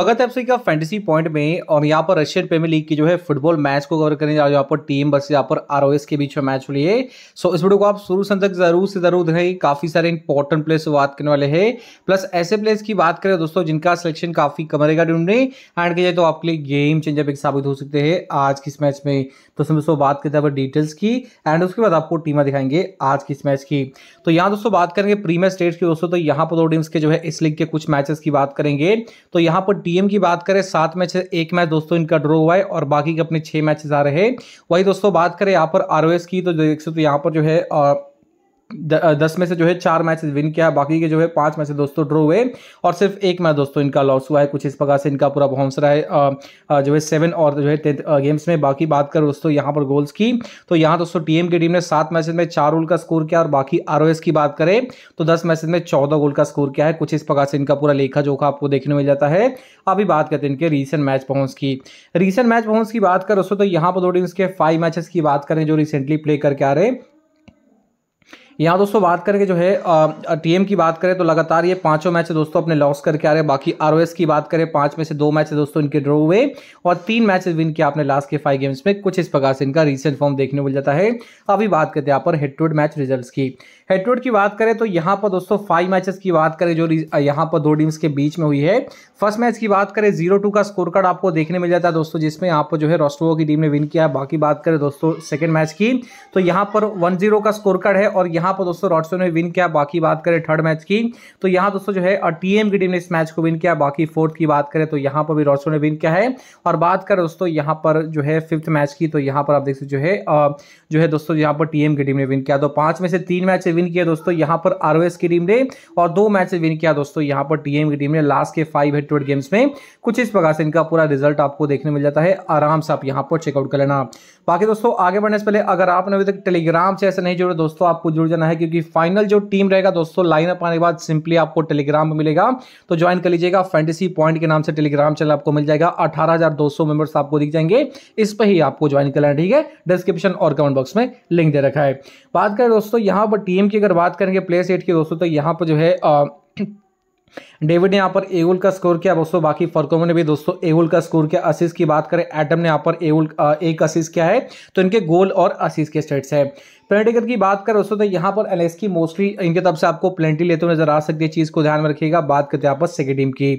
अगर एफ का fantasy point में और यहाँ पर रशियन प्रीमियर लीग की जो है फुटबॉल मैच को कवर करने जा रहे यहाँ पर टीम बस यहाँ पर आर के बीच में मैच हुई है सो इस वीडियो को आप शुरू से तक जरूर से जरूर देखें काफी सारे इंपॉर्टेंट प्लेयर्स से बात करने वाले हैं प्लस ऐसे प्लेयर्स की बात करें दोस्तों जिनका सिलेक्शन काफी कम रहेगा टीम में एंड तो आपके लिए गेम चेंजर एक साबित हो सकते हैं आज किस मैच में तो उसमें दोस्तों बात करते हैं डिटेल्स की एंड उसके बाद आपको टीमें दिखाएंगे आज किस मैच की तो यहाँ दोस्तों बात करेंगे प्रीमियर स्टेट की दोस्तों तो यहाँ पर दो टीम्स के जो है इस लीग के कुछ मैचेस की बात करेंगे तो यहाँ पर टीम की बात करें सात मैच एक मैच दोस्तों इनका ड्रॉ हुआ है और बाकी के अपने छह मैचेस आ रहे हैं वही दोस्तों बात करें यहाँ पर आर की तो देख सकते तो यहाँ पर जो है दस में से जो है चार मैच विन किया बाकी के जो है पांच मैच दोस्तों ड्रॉ हुए और सिर्फ एक मैच दोस्तों इनका लॉस हुआ है कुछ इस प्रकार से इनका पूरा परफॉर्मेंस रहा है जो है सेवन और जो है गेम्स में बाकी बात करें दोस्तों यहाँ पर गोल्स की तो यहाँ दोस्तों टीएम की टीम ने सात मैचेज में चार गोल का स्कोर किया और बाकी आर की बात करें तो दस मैचेज में चौदह गोल का स्कोर किया है कुछ इस प्रकार से इनका पूरा लेखा जोखा आपको देखने मिल जाता है अभी बात करते हैं इनके रिसेंट मैच पहुंच की रिसेंट मैच पहुंच की बात करें दोस्तों तो यहाँ पर दो टीम्स के फाइव मैचेस की बात करें जो रिसेंटली प्ले करके आ रहे हैं यहाँ दोस्तों बात करके जो है टीएम की बात करें तो लगातार ये पांचों मैच दोस्तों अपने लॉस करके आ रहे हैं बाकी आरओएस की बात करें पांच में से दो मैच दोस्तों इनके ड्रॉ हुए और तीन मैच विन किया आपने लास्ट के फाइव गेम्स में कुछ इस प्रकार से इनका रिसेंट फॉर्म देखने मिल जाता है अभी बात करते हैं यहाँ पर head to head match result की हेड टू हेड की बात करें तो यहाँ पर दोस्तों फाइव मैचेस की बात करें जो यहाँ पर दो टीम्स के बीच में हुई है फर्स्ट मैच की बात करें जीरो टू का स्कोर कार्ड आपको देखने मिल जाता है दोस्तों जिसमें यहाँ पर जो है रोस्टोवो की टीम ने विन किया बाकी बात करें दोस्तों सेकेंड मैच की तो यहाँ पर वन जीरो का स्कोर कार्ड है और यहाँ पर दोस्तों रॉडसो ने विन किया बाकी बात करें थर्ड मैच की तो यहाँ दोस्तों जो है टीएम की टीम ने इस मैच को विन किया बाकी फोर्थ की बात करें तो यहाँ पर भी रॉडसो ने विन किया है और बात करें दोस्तों यहाँ पर जो है फिफ्थ मैच की तो यहाँ पर आप देख सकते जो है जो है दोस्तों यहाँ पर टीएम की टीम ने विन किया तो पांच में से तीन मैच विन किया दोस्तों यहां पर आरओएस की टीम ने और दो मैचेस विन किया दोस्तों यहां पर टीएम की टीम ने लास्ट के फाइव हेड टू गेम्स में कुछ इस प्रकार से इनका पूरा रिजल्ट आपको देखने मिल जाता है आराम से आप यहां पर चेकआउट कर लेना बाकी दोस्तों आगे बढ़ने से पहले अगर आपने अभी तक टेलीग्राम से ऐसे नहीं जुड़े दोस्तों आपको जुड़ जाना है क्योंकि फाइनल जो टीम रहेगा दोस्तों लाइन अप आने के बाद सिंपली आपको टेलीग्राम में मिलेगा तो ज्वाइन कर लीजिएगा फैंटेसी पॉइंट के नाम से टेलीग्राम चैनल आपको मिल जाएगा अठारह मेंबर्स आपको दिख जाएंगे इस पर ही आपको ज्वाइन करना है ठीक है डिस्क्रिप्शन और कमेंट बॉक्स में लिंक दे रखा है बात करें दोस्तों यहाँ पर टीम की अगर बात करेंगे प्लेस एट की दोस्तों तो यहाँ पर जो है डेविड ने यहाँ पर एवुल का स्कोर किया दोस्तों बाकी फरकोमो ने भी दोस्तों एवुल का स्कोर किया असिस की बात करें एटम ने यहाँ पर एवुल एक असिस किया है तो इनके गोल और असिस के स्टेट्स है पेनल्टी की बात करें दोस्तों तो यहाँ पर एल की मोस्टली इनके तरफ से आपको प्लेंटी लेते हुए नजर आ सकती है चीज़ को ध्यान में रखिएगा बात करते हैं आप सेकेंड टीम की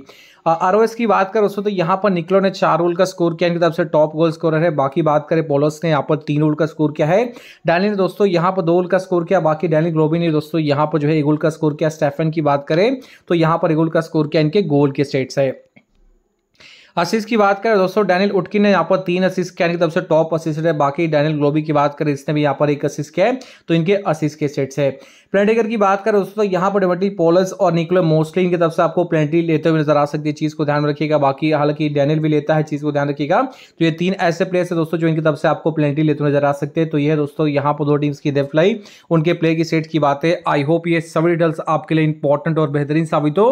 आर ओ एस की बात करें उसमें तो यहाँ पर निकलो ने चार रोल का स्कोर किया इनकी तरफ से टॉप गोल स्कोरर है बाकी बात करें पोलस ने यहाँ पर तीन रोल का स्कोर किया है डैनी ने दोस्तों यहाँ पर दो रोल का स्कोर किया बाकी डैनी ग्लोबी ने दोस्तों यहाँ पर जो है एक गोल का स्कोर किया स्टेफन की बात करें तो यहाँ पर एक गोल का स्कोर किया इनके गोल के स्टेट्स है असिस की बात करें दोस्तों डैनियल उटकिन ने यहाँ पर तीन असिस्ट किया इनकी तरफ से टॉप असिस्ट है बाकी डैनियल ग्लोबी की बात करें इसने भी यहाँ पर एक असिस्ट किया है तो इनके असिस्ट के सेट्स है प्लेनेटिकर की बात करें दोस्तों तो यहाँ पर डेमेट्री पोलस और निकोलो मोस्टली इनकी तरफ से आपको प्लेनेटरी लेते हुए नजर आ सकती है चीज को ध्यान में रखिएगा बाकी हालांकि डैनियल भी लेता है चीज को ध्यान रखिएगा तो ये तीन ऐसे प्लेयर्स है दोस्तों जो इनकी तरफ से आपको प्लेनेटरी लेते हुए नजर आ सकते हैं तो ये दोस्तों यहाँ पर दो टीम्स की डेफ लाई उनके प्ले की सेट की बात है आई होप ये सभी डिटेल्स आपके लिए इंपॉर्टेंट और बेहतरीन साबित हो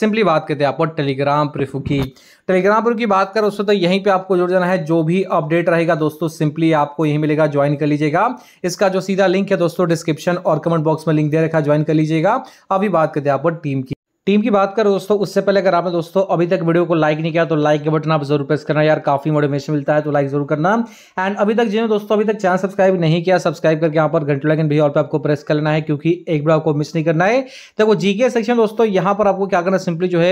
सिंपली बात करते हैं आप टेलीग्राम प्रिफू की टेलीग्राम पर की बात करें दोस्तों तो यहीं पे आपको जुड़ जाना है जो भी अपडेट रहेगा दोस्तों सिंपली आपको यही मिलेगा ज्वाइन कर लीजिएगा इसका जो सीधा लिंक है दोस्तों डिस्क्रिप्शन और कमेंट बॉक्स में लिंक दे रखा ज्वाइन कर लीजिएगा अभी बात करते हैं आप टीम की टीम की बात करें दोस्तों उससे पहले अगर आपने दोस्तों अभी तक वीडियो को लाइक नहीं किया तो लाइक के बटन आप जरूर प्रेस करना यार काफी मोटिवेशन मिलता है तो लाइक जरूर करना एंड अभी तक जिन्होंने दोस्तों अभी तक चैनल सब्सक्राइब नहीं किया सब्सक्राइब करके यहाँ पर घंटे लगन भी और पे आपको प्रेस कर लेना है क्योंकि एक बार आपको मिस नहीं करना है देखो जीके सेक्शन दोस्तों यहाँ पर आपको क्या करना सिंपली जो है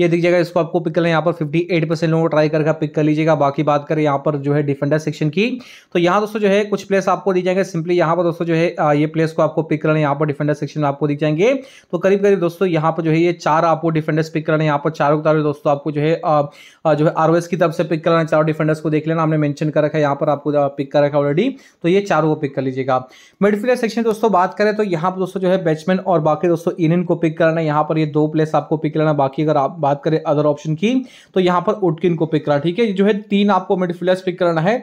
ये दिख जाएगा इसको आपको पिक करना यहाँ पर फिफ्टी लोगों को ट्राई करके पिक कर लीजिएगा बाकी बात करें यहाँ पर जो है डिफेंडर सेक्शन की तो यहाँ दोस्तों जो है कुछ प्लेस आपको दी जाएंगे सिंपली यहाँ पर दोस्तों जो है ये प्लेस को आपको पिक करना यहाँ पर डिफेंडर सेक्शन आपको दी जाएंगे तो करीब करीब दोस्तों यहाँ पर जो है ये चार आपको डिफेंडर्स पिक करना है यहाँ पर चारों के दोस्तों आपको जो है जो है आर की तरफ से पिक करना है चारों डिफेंडर्स को देख लेना हमने मैंशन कर रखा है यहाँ पर आपको पिक कर रखा है ऑलरेडी तो ये चारों को पिक कर लीजिएगा मिडफील्डर सेक्शन दोस्तों बात करें तो यहाँ पर दोस्तों जो है बैट्समैन और बाकी दोस्तों इन को पिक करना है यहाँ पर ये दो प्लेस आपको पिक करना बाकी अगर आप बात करें अदर ऑप्शन की तो यहाँ पर उटकिन को पिक करना ठीक है जो है तीन आपको मिडफील्डर्स पिक करना है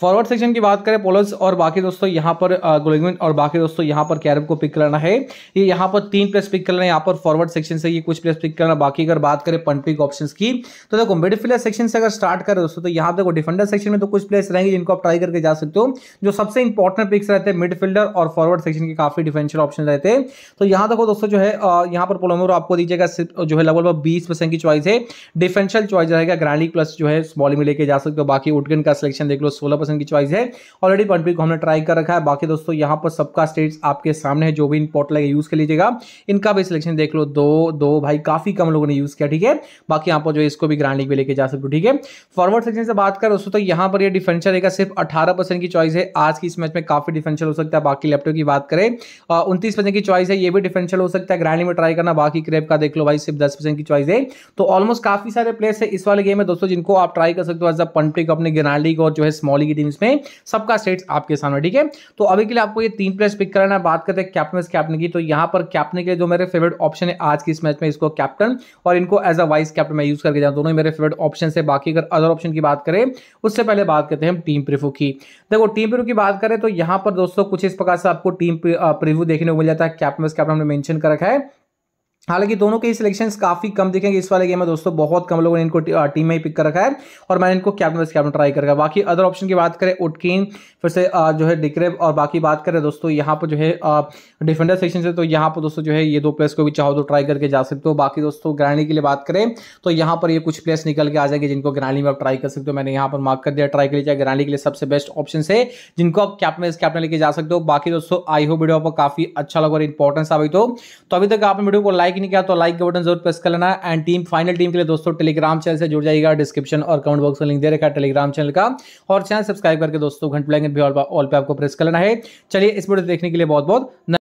फॉरवर्ड सेक्शन की बात करें पोलर्स और बाकी दोस्तों यहाँ पर गुलिगमिन और बाकी दोस्तों यहाँ पर कैरम को पिक करना है ये यहाँ पर तीन प्लेस पिक करना है यहाँ पर फॉरवर्ड सेक्शन से ये कुछ प्लेस पिक करना बाकी अगर बात करें पंटपिक ऑप्शन की तो देखो मिडफील्डर सेक्शन से अगर स्टार्ट करें दोस्तों तो यहाँ देखो डिफेंडर सेक्शन में तो कुछ प्लेस रहेंगे जिनको आप ट्राई करके जा सकते हो जो सबसे इंपॉर्टेंट पिक्स रहते हैं मिडफील्डर और फॉरवर्ड सेक्शन के काफी डिफेंशियल ऑप्शन रहते हैं तो यहाँ देखो दोस्तों जो है यहाँ पर पोलोमोर आपको दीजिएगा जो है लगभग बीस परसेंट की चॉइस है डिफेंशियल चॉइस रहेगा ग्रांडी प्लस जो है स्मॉली में लेके जा सकते हो बाकी उडगन का सिलेक्शन देख लो सोलह पर्सन की चॉइस है ऑलरेडी पनपिक को हमने ट्राई कर रखा है बाकी दोस्तों यहाँ पर सबका स्टेट्स आपके सामने है जो भी इन पोर्टल का यूज़ कर लीजिएगा इनका भी सिलेक्शन देख लो दो दो भाई काफ़ी कम लोगों ने यूज़ किया ठीक है बाकी यहाँ पर जो इसको भी ग्रांडिंग भी लेके जा सकते हो ठीक है फॉरवर्ड सेक्शन से बात करें दोस्तों तो यहाँ पर यह डिफेंशियल रहेगा सिर्फ अठारह की चॉइस है आज की इस मैच में काफ़ी डिफेंशियल हो सकता है बाकी लेफ्टो की बात करें उनतीस की चॉइस है ये भी डिफेंशियल हो सकता है ग्रांडिंग में ट्राई करना बाकी क्रेप का देख लो भाई सिर्फ दस की चॉइस है तो ऑलमोस्ट काफ़ी सारे प्लेयर्स है इस वाले गेम में दोस्तों जिनको आप ट्राई कर सकते हो एज अ पंटिक अपने ग्रांड और जो है स्मॉली दिन इसमें सबका सेट्स आपके सामने ठीक है तो अभी के लिए आपको ये तीन प्लेयर्स पिक करना है बात करते हैं कैप्टन कैप्टन की तो यहाँ पर कैप्टन के जो मेरे फेवरेट ऑप्शन है आज की इस मैच में इसको कैप्टन और इनको एज अ वाइस कैप्टन मैं यूज करके जाऊँ दोनों मेरे फेवरेट ऑप्शन है बाकी अगर अदर ऑप्शन की बात करें उससे पहले बात करते हैं हम टीम प्रिव्यू की देखो टीम प्रिव्यू की बात करें तो यहाँ पर दोस्तों कुछ इस प्रकार से आपको टीम प्रिव्यू देखने को मिल जाता है कैप्टन कैप्टन हमने मैंशन कर रखा है हालांकि दोनों के सिलेक्शन काफी कम दिखेंगे इस वाले गेम में दोस्तों बहुत कम लोगों ने इनको टीम में ही पिक कर रखा है और मैंने इनको कैप्टन वाइस कैप्टन ट्राई कर रखा है बाकी अदर ऑप्शन की बात करें उटकिन फिर से जो है डिक्रेब और बाकी बात करें दोस्तों यहाँ पर जो है डिफेंडर सेक्शन से तो यहाँ पर दोस्तों जो है ये दो प्लेस को भी चाहो तो ट्राई करके जा सकते हो बाकी दोस्तों ग्रैंडी के लिए बात करें तो यहाँ पर ये कुछ प्लेस निकल के आ जाएंगे जिनको ग्रैंडी में आप ट्राई कर सकते हो मैंने यहाँ पर मार्क कर दिया ट्राई के लिए चाहे ग्रैंडी के लिए सबसे बेस्ट ऑप्शन है जिनको आप कैप्टन वाइस कैप्टन लेके जा सकते हो बाकी दोस्तों आई हो वीडियो आपको काफी अच्छा लगा और इंपॉर्टेंट साबित हो तो अभी तक आपने वीडियो को लाइक नहीं किया तो लाइक का बटन जरूर प्रेस कर लेना एंड टीम फाइनल टीम के लिए दोस्तों टेलीग्राम चैनल से जुड़ जाएगा डिस्क्रिप्शन और कमेंट बॉक्स में लिंक दे रखा टेलीग्राम चैनल का और चैनल सब्सक्राइब करके दोस्तों घंट लाइकन भी ऑल पे आपको प्रेस कर लेना है चलिए इस वीडियो देखने के लिए बहुत बहुत